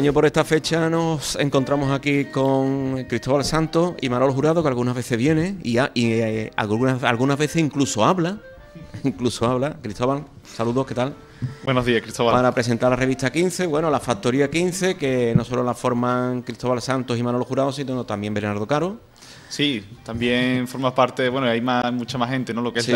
año por esta fecha nos encontramos aquí con Cristóbal Santos y Manolo Jurado, que algunas veces viene y, eh, algunas, algunas veces incluso habla. Incluso habla. Cristóbal, saludos, ¿qué tal? Buenos días, Cristóbal. a presentar la revista 15, bueno, la Factoría 15, que no solo la forman Cristóbal Santos y Manolo Jurado, sino también Bernardo Caro. Sí, también forma parte, bueno, hay más, mucha más gente, ¿no? Lo que es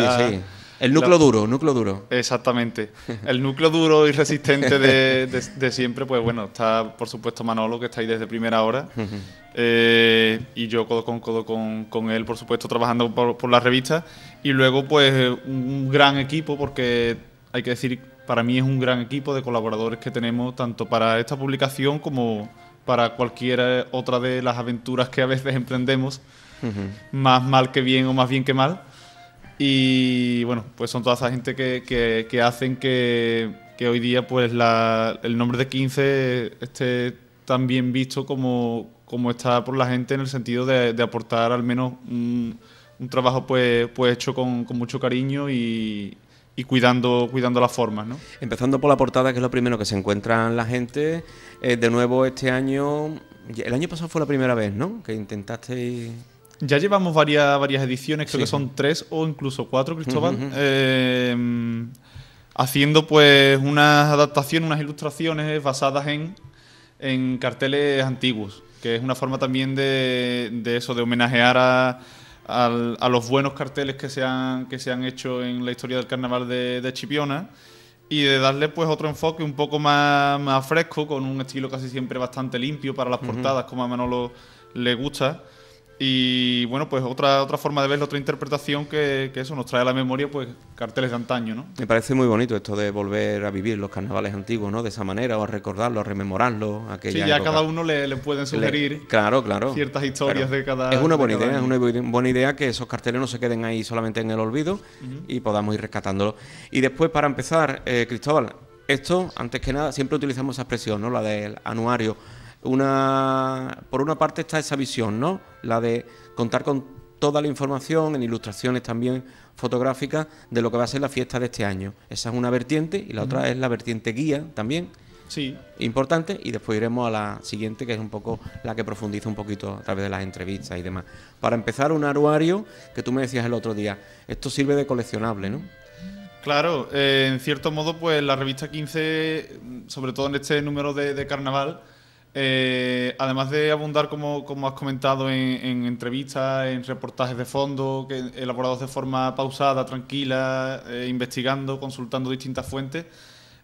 el núcleo duro, núcleo duro. Exactamente. El núcleo duro y resistente de, siempre, pues bueno, está por supuesto Manolo, que está ahí desde primera hora. Eh, y yo codo con codo con, él, por supuesto, trabajando por, la revista. Y luego, pues, un gran equipo, porque hay que decir, para mí es un gran equipo de colaboradores que tenemos, tanto para esta publicación como para cualquier otra de las aventuras que a veces emprendemos, más mal que bien o más bien que mal. Y bueno, pues son toda esa gente que, hacen que, hoy día pues la, el nombre de 15 esté tan bien visto como, está por la gente en el sentido de, aportar al menos un, trabajo pues, pues hecho con, mucho cariño y, cuidando, cuidando las formas. Empezando por la portada, que es lo primero que se encuentran la gente. Eh, de nuevo, este año, el año pasado fue la primera vez, ¿no? Que intentasteis ya llevamos varias, varias ediciones, creo que son tres o incluso cuatro, Cristóbal. Em, haciendo pues unas adaptaciones, unas ilustraciones basadas en, en carteles antiguos. Que es una forma también de, de eso, de homenajear a, a, los buenos carteles que se, han, que se han hecho en la historia del carnaval de, Chipiona y de darle pues otro enfoque un poco más, fresco, con un estilo casi siempre bastante limpio para las portadas, como a Manolo le gusta. Y bueno, pues otra, otra forma de verlo, otra interpretación que, eso nos trae a la memoria, pues carteles de antaño, ¿no? Me parece muy bonito esto de volver a vivir los carnavales antiguos, ¿no? De esa manera, o a recordarlos, a rememorarlos. Sí, ya a cada uno le, pueden sugerir claro, claro, ciertas historias de cada. Es una buena idea, es una buena idea que esos carteles no se queden ahí solamente en el olvido y podamos ir rescatándolos. Y después, para empezar, eh, Cristóbal, esto, antes que nada, siempre utilizamos esa expresión, ¿no? La del anuario una, por una parte está esa visión, ¿no? La de contar con toda la información en ilustraciones también fotográficas de lo que va a ser la fiesta de este año. Esa es una vertiente y la otra es la vertiente guía también. Sí. Importante y después iremos a la siguiente que es un poco la que profundiza un poquito a través de las entrevistas y demás. Para empezar un aruario... que tú me decías el otro día, esto sirve de coleccionable, ¿no? Claro, eh, en cierto modo pues la revista 15, sobre todo en este número de carnaval, eh, además de abundar, como, has comentado, en, entrevistas, en reportajes de fondo, que, elaborados de forma pausada, tranquila, eh, investigando, consultando distintas fuentes,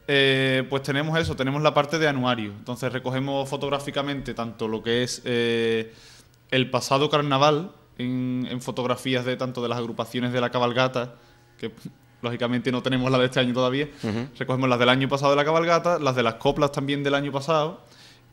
eh, pues tenemos eso, tenemos la parte de anuario. Entonces recogemos fotográficamente tanto lo que es el pasado carnaval, en, fotografías de tanto de las agrupaciones de la cabalgata, que lógicamente no tenemos la de este año todavía, recogemos las del año pasado de la cabalgata, las de las coplas también del año pasado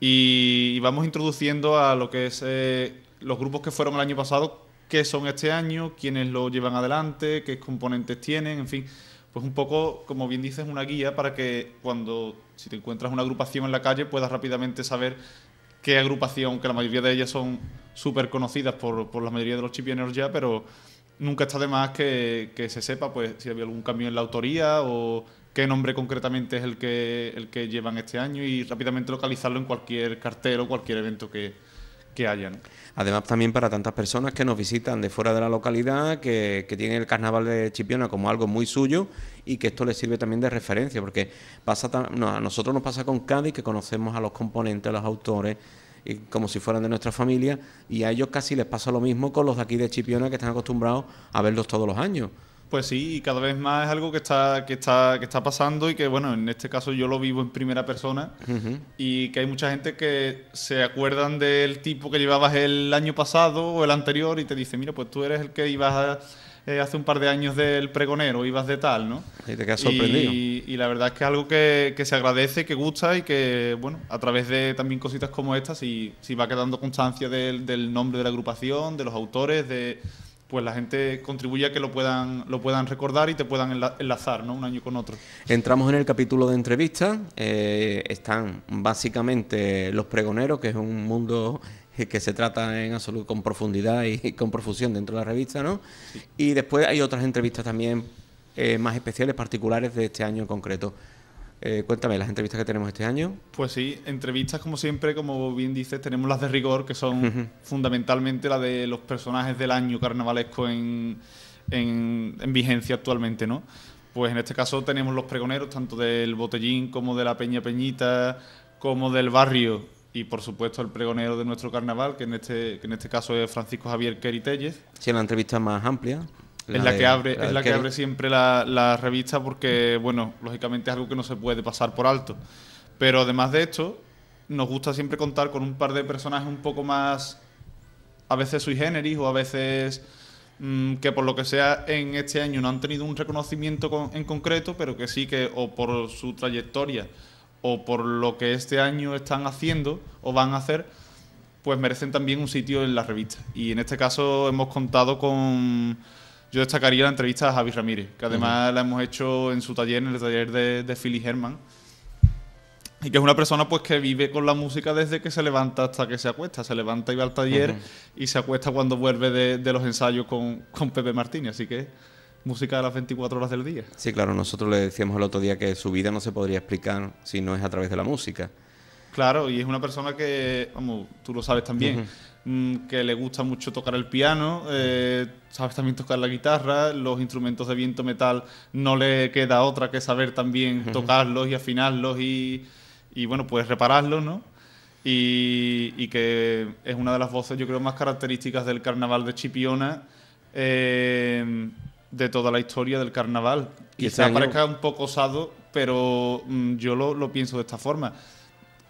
y vamos introduciendo a lo que es eh, los grupos que fueron el año pasado, qué son este año, quiénes lo llevan adelante, qué componentes tienen, en fin. Pues un poco, como bien dices, una guía para que cuando, si te encuentras una agrupación en la calle, puedas rápidamente saber qué agrupación, que la mayoría de ellas son súper conocidas por, la mayoría de los chipioneros ya, pero nunca está de más que, se sepa pues si había algún cambio en la autoría o qué nombre concretamente es el que, el que llevan este año y rápidamente localizarlo en cualquier cartero... o cualquier evento que, que haya. Además, también para tantas personas que nos visitan de fuera de la localidad, que, que tienen el carnaval de Chipiona como algo muy suyo y que esto les sirve también de referencia, porque pasa a nosotros nos pasa con Cádiz, que conocemos a los componentes, a los autores, y como si fueran de nuestra familia, y a ellos casi les pasa lo mismo con los de aquí de Chipiona, que están acostumbrados a verlos todos los años. Pues sí, cada vez más es algo que está, que está, que está pasando y que, bueno, en este caso yo lo vivo en primera persona y que hay mucha gente que se acuerdan del tipo que llevabas el año pasado o el anterior y te dice, mira, pues tú eres el que ibas eh, hace un par de años del pregonero, ibas de tal, ¿no? Y te quedas sorprendido. Y, la verdad es que es algo que, se agradece, que gusta y que, bueno, a través de también cositas como estas, si, si va quedando constancia del nombre de la agrupación, de los autores, de pues la gente contribuye a que lo puedan, lo puedan recordar y te puedan enlazar ¿no? un año con otro. Entramos en el capítulo de entrevistas. Eh, están básicamente los pregoneros, que es un mundo que se trata en absoluto con profundidad y con profusión dentro de la revista, ¿no? Y después hay otras entrevistas también eh, más especiales, particulares de este año en concreto. Eh, cuéntame las entrevistas que tenemos este año. Pues sí, entrevistas como siempre, como bien dices, tenemos las de rigor, que son fundamentalmente las de los personajes del año carnavalesco en, vigencia actualmente, ¿no? Pues en este caso tenemos los pregoneros, tanto del Botellín como de la Peña Peñita, como del barrio, y por supuesto el pregonero de nuestro carnaval, que en este, que en este caso es Francisco Javier Queritelles. Sí, la entrevista más amplia. Es la, que abre, es la que abre siempre la, revista porque, bueno, lógicamente es algo que no se puede pasar por alto. Pero además de esto, nos gusta siempre contar con un par de personajes un poco más, a veces sui generis o a veces mm, que por lo que sea en este año no han tenido un reconocimiento en concreto, pero que sí que o por su trayectoria o por lo que este año están haciendo o van a hacer, pues merecen también un sitio en la revista. Y en este caso hemos contado con yo destacaría la entrevista a Javi Ramírez, que además la hemos hecho en su taller, en el taller de, Philly Herman. Y que es una persona pues que vive con la música desde que se levanta hasta que se acuesta. Se levanta y va al taller y se acuesta cuando vuelve de, los ensayos con, con, Pepe Martínez. Así que música a las 24 horas del día. Sí, claro, nosotros le decíamos el otro día que su vida no se podría explicar si no es a través de la música. Claro, y es una persona que, vamos, tú lo sabes también, mm, que le gusta mucho tocar el piano, eh, sabes también tocar la guitarra, los instrumentos de viento metal no le queda otra que saber también tocarlos y afinarlos y, y, bueno, pues repararlos, ¿no? Y, que es una de las voces, yo creo, más características del carnaval de Chipiona. Eh, de toda la historia del carnaval. Este Quizá se parezca un poco osado, pero mm, yo lo, lo, pienso de esta forma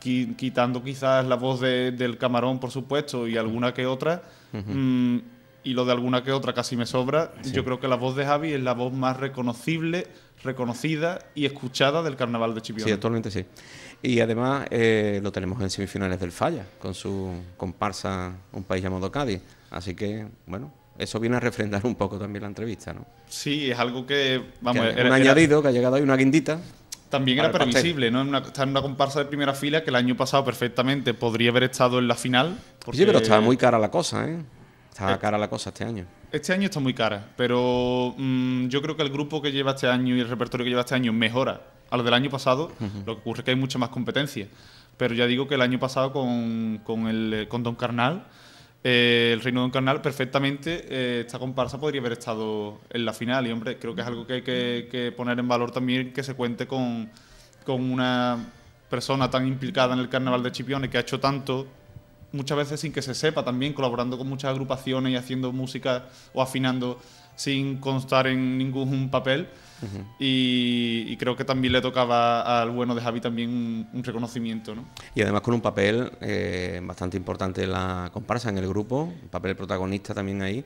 quitando quizás la voz del camarón, por supuesto, y alguna que otra. Mm, y lo de alguna que otra casi me sobra. Yo creo que la voz de Javi es la voz más reconocible, reconocida y escuchada del carnaval de Chipiona. Sí, actualmente sí. Y además eh, lo tenemos en semifinales del Falla, con su comparsa Un País llamado Cádiz. Así que, bueno, eso viene a refrendar un poco también la entrevista, ¿no? Sí, es algo que, vamos, un añadido que ha llegado ahí, una guindita. También era previsible, ¿no? En en una comparsa de primera fila que el año pasado perfectamente podría haber estado en la final. Sí, pero estaba muy cara la cosa, ¿eh? Estaba eh, cara la cosa este año. Este año está muy cara, pero mm, yo creo que el grupo que lleva este año y el repertorio que lleva este año mejora a del año pasado. Lo que ocurre es que hay mucha más competencia. Pero ya digo que el año pasado con, el, con Don Carnal eh, el Reino de un Carnal perfectamente eh, esta comparsa podría haber estado en la final y hombre, creo que es algo que hay que, poner en valor también que se cuente con, con, una persona tan implicada en el Carnaval de Chipione que ha hecho tanto muchas veces sin que se sepa también colaborando con muchas agrupaciones y haciendo música o afinando sin constar en ningún papel. y, creo que también le tocaba al bueno de Javi también un, reconocimiento. ¿no? Y además con un papel eh, bastante importante la comparsa, en el grupo, un papel protagonista también ahí,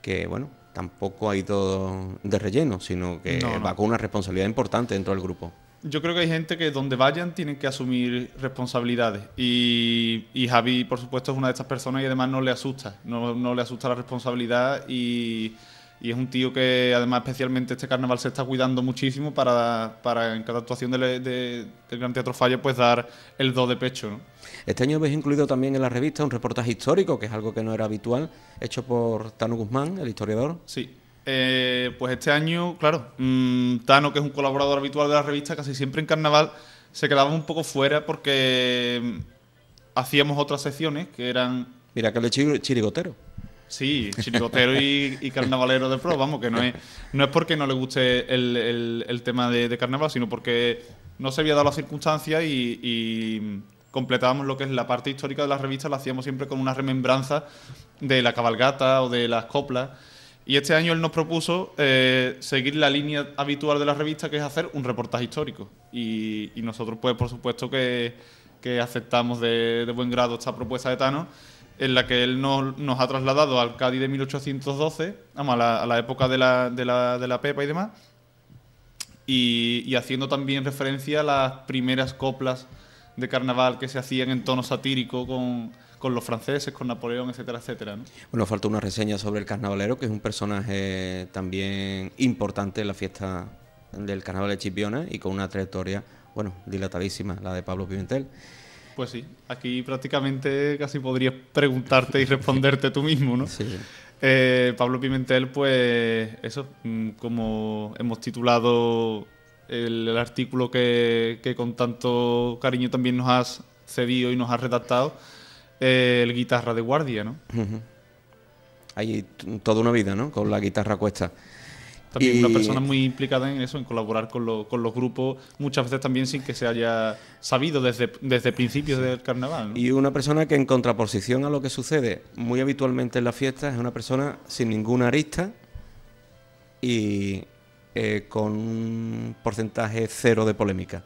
que bueno, tampoco hay todo de relleno, sino que va con una responsabilidad importante dentro del grupo. Yo creo que hay gente que donde vayan tienen que asumir responsabilidades y, Javi, por supuesto, es una de estas personas y además no le asusta, no, no le asusta la responsabilidad y y es un tío que además especialmente este carnaval se está cuidando muchísimo para, para en cada actuación del Gran Teatro Falla pues dar el do de pecho. Este año habéis incluido también en la revista un reportaje histórico, que es algo que no era habitual, hecho por Tano Guzmán, el historiador. Sí. Eh, pues este año, claro, mm, Tano, que es un colaborador habitual de la revista, casi siempre en carnaval se quedaba un poco fuera porque mm, hacíamos otras secciones que eran... Mira, que el chirigotero. Sí, chirigotero y, carnavalero de pro, vamos, que no es, no es porque no le guste el, tema de, carnaval, sino porque no se había dado la circunstancia y, completábamos lo que es la parte histórica de la revista, la hacíamos siempre con una remembranza de la cabalgata o de las coplas. Y este año él nos propuso eh, seguir la línea habitual de la revista, que es hacer un reportaje histórico. Y, nosotros, pues, por supuesto que, aceptamos de, de, buen grado esta propuesta de Tano en la que él nos, ha trasladado al Cádiz de 1812, a la, a la época de la, Pepa y demás, y, haciendo también referencia a las primeras coplas de carnaval que se hacían en tono satírico con, con los franceses, con Napoleón, etcétera, etcétera. ¿no? Bueno, falta una reseña sobre el carnavalero, que es un personaje también importante en la fiesta del carnaval de Chipiona y con una trayectoria, bueno, dilatadísima, la de Pablo Pimentel. Pues sí, aquí prácticamente casi podrías preguntarte y responderte tú mismo, ¿no? Sí. Eh, Pablo Pimentel, pues eso, mm, como hemos titulado el, artículo que, con tanto cariño también nos has cedido y nos has redactado, eh, el guitarra de guardia, ¿no? Hay toda una vida, ¿no? Con la guitarra cuesta también una persona muy implicada en eso, en colaborar con, los grupos, muchas veces también sin que se haya sabido desde, desde principios del carnaval. Y una persona que en contraposición a lo que sucede muy habitualmente en las fiestas es una persona sin ninguna arista y eh, con un porcentaje cero de polémica.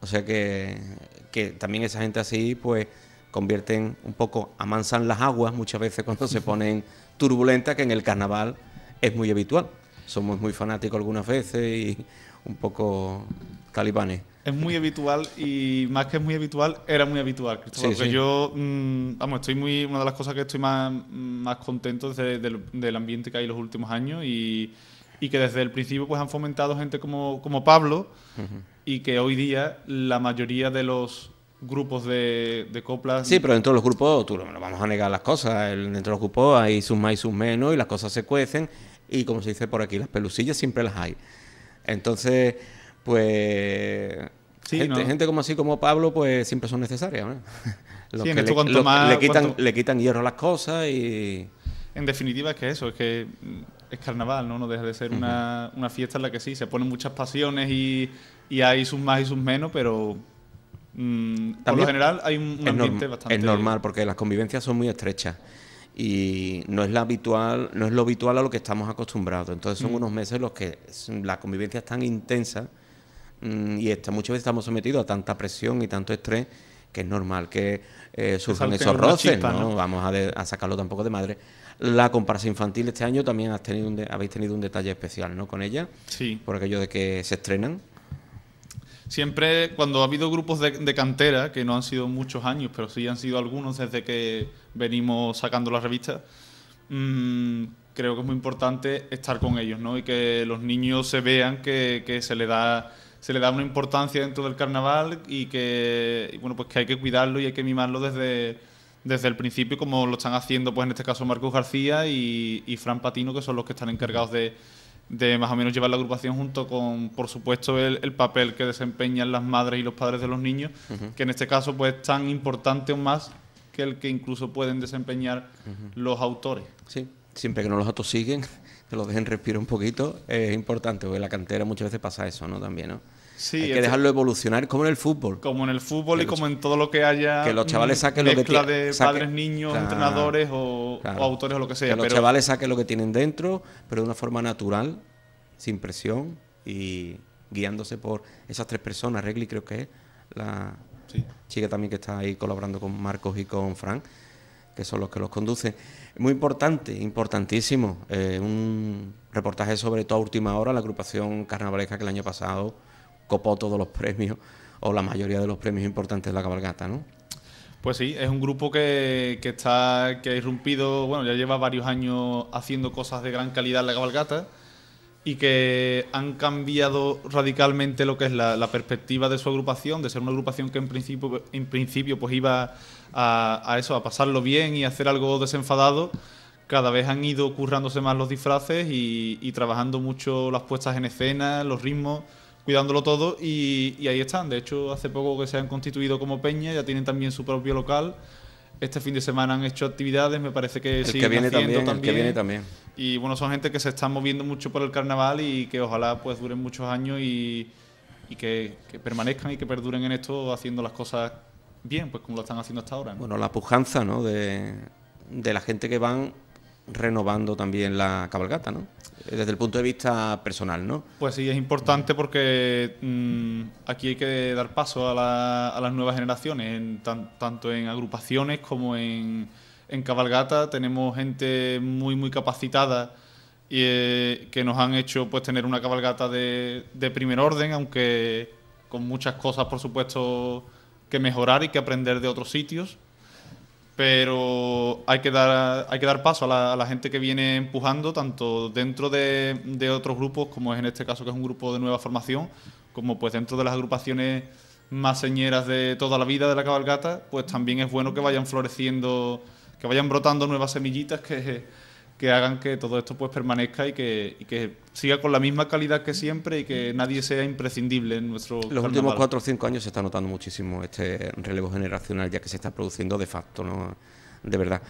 O sea que, que también esa gente así, pues convierten un poco, amansan las aguas muchas veces cuando se ponen turbulentas, que en el carnaval es muy habitual somos muy fanáticos algunas veces y un poco talibanes. Es muy habitual y más que es muy habitual, era muy habitual, porque yo, mm, vamos, estoy muy. Una de las cosas que estoy más, mm, más contento desde del ambiente que hay los últimos años y, y, que desde el principio pues han fomentado gente como, como Pablo y que hoy día la mayoría de los grupos de, de, coplas. Sí, pero dentro de los grupos, tú no vamos a negar las cosas. dentro de los grupos hay sus más y sus menos y las cosas se cuecen y como se dice por aquí, las pelucillas siempre las hay. Entonces, pues... gente, como así como Pablo, pues siempre son necesarias. le, quitan, le quitan hierro a las cosas y... En definitiva es que eso, es que mm, es carnaval, ¿no? No deja de ser una, fiesta en la que sí, se ponen muchas pasiones y, y hay sus más y sus menos, pero mm, por lo general hay un ambiente bastante... Es normal, porque las convivencias son muy estrechas y no es la habitual, no es lo habitual a lo que estamos acostumbrados. Entonces son mm. unos meses los que la convivencia es tan intensa mm, y está, muchas veces estamos sometidos a tanta presión y tanto estrés que es normal que eh, surjan esos roces, ¿no? Vamos a, sacarlo tampoco de madre. La comparsa infantil este año también has tenido un habéis tenido un detalle especial, ¿no? Con ella, sí. por aquello de que se estrenan siempre cuando ha habido grupos de, cantera, que no han sido muchos años, pero sí han sido algunos desde que venimos sacando la revista, mm, creo que es muy importante estar con ellos, ¿no? Y que los niños se vean que, se le da se le da una importancia dentro del carnaval y que bueno pues que hay que cuidarlo y hay que mimarlo desde, desde el principio como lo están haciendo pues en este caso Marcos García y, y Fran Patino que son los que están encargados de, de más o menos llevar la agrupación junto con, por supuesto, el, papel que desempeñan las madres y los padres de los niños, que en este caso pues es tan importante o más que el que incluso pueden desempeñar los autores. Sí, siempre que no los siguen, que los dejen respirar un poquito, es importante, porque en la cantera muchas veces pasa eso, ¿no? También, ¿no? hay que dejarlo evolucionar como en el fútbol. Como en el fútbol y como en todo lo que haya. Que los mm, chavales saquen lo que tienen. de padres, niños, entrenadores o, autores o lo que sea. Que los chavales saquen lo que tienen dentro, pero de una forma natural, sin presión y guiándose por esas tres personas. Regli creo que es la chica también que está ahí colaborando con Marcos y con Frank, que son los que los conducen. Muy importante, importantísimo. Eh, un reportaje sobre toda última hora, la agrupación carnavalesca que el año pasado copó todos los premios o la mayoría de los premios importantes de la cabalgata, ¿no? Pues sí, es un grupo que, está que ha irrumpido, bueno, ya lleva varios años haciendo cosas de gran calidad en la cabalgata y que han cambiado radicalmente lo que es la, perspectiva de su agrupación, de ser una agrupación que en principio, en principio pues iba a, eso, a pasarlo bien y hacer algo desenfadado. Cada vez han ido currándose más los disfraces y trabajando mucho las puestas en escena, los ritmos cuidándolo todo y, ahí están. De hecho, hace poco que se han constituido como peña, ya tienen también su propio local. Este fin de semana han hecho actividades, me parece que sí. haciendo también, que viene también. Y bueno, son gente que se está moviendo mucho por el carnaval y que ojalá pues duren muchos años y, que, permanezcan y que perduren en esto haciendo las cosas bien, pues como lo están haciendo hasta ahora. Bueno, la pujanza, ¿no? de la gente que van renovando también la cabalgata, ¿no? desde el punto de vista personal, ¿no? Pues sí, es importante porque mm, aquí hay que dar paso a, las nuevas generaciones, tanto en agrupaciones como en, en cabalgata. Tenemos gente muy, muy capacitada y eh, que nos han hecho pues tener una cabalgata de, de primer orden, aunque con muchas cosas, por supuesto, que mejorar y que aprender de otros sitios pero hay que dar, hay que dar paso a la, gente que viene empujando, tanto dentro de, de, otros grupos, como es en este caso que es un grupo de nueva formación, como pues dentro de las agrupaciones más señeras de toda la vida de la cabalgata, pues también es bueno que vayan floreciendo, que vayan brotando nuevas semillitas que que hagan que todo esto pues permanezca y que, siga con la misma calidad que siempre y que nadie sea imprescindible en nuestro Los últimos cuatro o cinco años se está notando muchísimo este relevo generacional ya que se está produciendo de facto, ¿no? De verdad.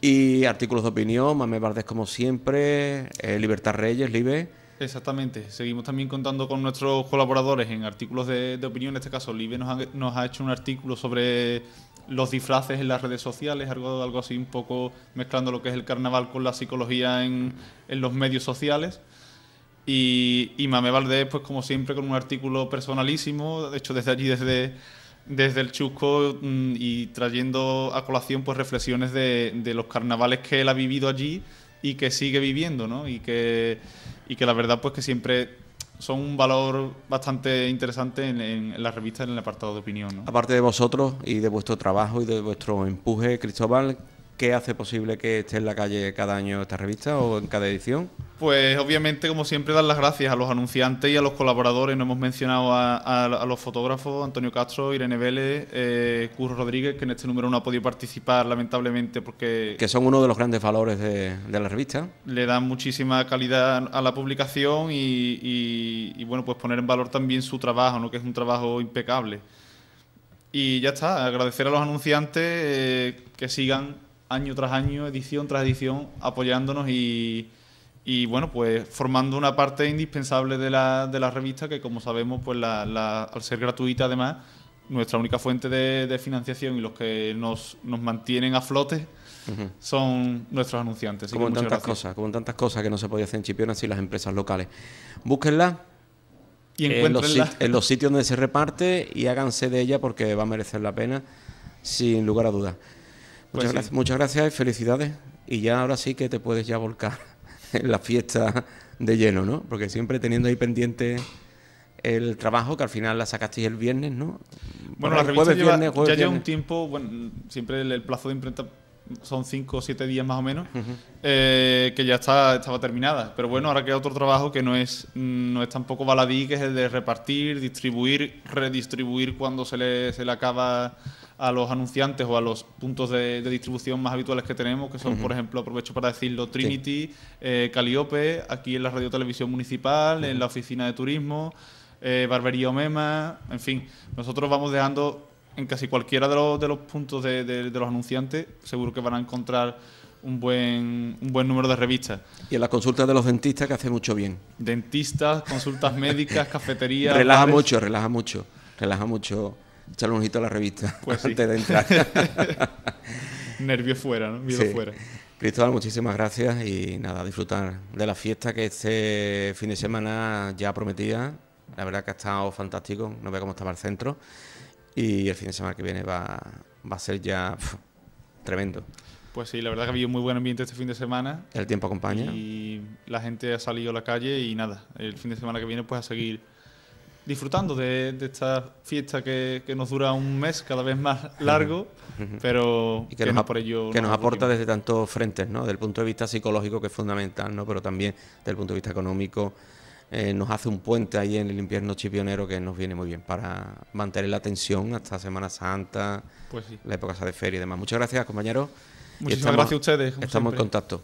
Y artículos de opinión, Mame Valdés, como siempre, eh, Libertad Reyes, Libe. Exactamente. Seguimos también contando con nuestros colaboradores en artículos de, opinión. En este caso, Libe nos ha hecho un artículo sobre los disfraces en las redes sociales, algo, algo así un poco mezclando lo que es el carnaval con la psicología en, los medios sociales. Y, y Mame Valdés, pues como siempre, con un artículo personalísimo, de hecho desde allí, desde, desde el Chusco, mm, y trayendo a colación pues reflexiones de, los carnavales que él ha vivido allí y que sigue viviendo, ¿no? Y que, y que la verdad, pues que siempre son un valor bastante interesante en, la revista, en el apartado de opinión. Aparte de vosotros y de vuestro trabajo y de vuestro empuje, Cristóbal, ¿qué hace posible que esté en la calle cada año esta revista o en cada edición? Pues obviamente, como siempre, dar las gracias a los anunciantes y a los colaboradores. No hemos mencionado a, los fotógrafos, Antonio Castro, Irene Vélez, eh, Curro Rodríguez, que en este número no ha podido participar, lamentablemente, porque... Que son uno de los grandes valores de, la revista. Le dan muchísima calidad a la publicación y, bueno, pues poner en valor también su trabajo, ¿no? que es un trabajo impecable. Y ya está, agradecer a los anunciantes eh, que sigan año tras año, edición tras edición, apoyándonos y y bueno, pues formando una parte indispensable de la, de la revista que como sabemos, pues la, al ser gratuita además, nuestra única fuente de, financiación y los que nos, nos mantienen a flote son nuestros anunciantes. Como tantas cosas, como tantas cosas que no se podía hacer en Chipiona sin las empresas locales. Búsquenla y en los, en los sitios donde se reparte y háganse de ella porque va a merecer la pena, sin lugar a dudas. Muchas, pues gracias, muchas gracias y felicidades. Y ya ahora sí que te puedes ya volcar la fiesta de lleno, ¿no? Porque siempre teniendo ahí pendiente el trabajo, que al final la sacasteis el viernes, ¿no? Bueno, la revista ya lleva un tiempo, bueno, siempre el, plazo de imprenta son cinco o siete días más o menos, eh, que ya está, estaba terminada. Pero bueno, ahora queda otro trabajo que no es, mm, no es tampoco baladí, que es el de repartir, distribuir, redistribuir cuando se le, se le acaba a los anunciantes o a los puntos de, distribución más habituales que tenemos, que son, por ejemplo, aprovecho para decirlo, Trinity, eh, Caliope, aquí en la Radio Televisión Municipal, en la Oficina de Turismo, eh, Barbería Omema, en fin, nosotros vamos dejando en casi cualquiera de los, de los puntos de, los anunciantes, seguro que van a encontrar un buen, un buen número de revistas. Y en las consultas de los dentistas que hace mucho bien. Dentistas, consultas médicas, cafeterías. Relaja mucho, relaja mucho, relaja mucho echarle un a la revista pues antes de entrar. Nervio fuera, ¿no? fuera. Cristóbal, muchísimas gracias y nada, disfrutar de la fiesta que este fin de semana ya prometía. La verdad que ha estado fantástico, no veo cómo estaba el centro. Y el fin de semana que viene va, va a ser ya tremendo. Pues sí, la verdad que ha habido muy buen ambiente este fin de semana. El tiempo acompaña. Y la gente ha salido a la calle y nada, el fin de semana que viene pues a seguir disfrutando de, esta fiesta que, nos dura un mes cada vez más largo, pero que, nos, aporta desde tantos frentes, ¿no? Del punto de vista psicológico que es fundamental, ¿no? Pero también del punto de vista económico eh, nos hace un puente ahí en el invierno chipionero que nos viene muy bien para mantener la tensión hasta Semana Santa, pues la época de feria y demás. Muchas gracias, compañeros. Muchísimas gracias a ustedes. Estamos en contacto.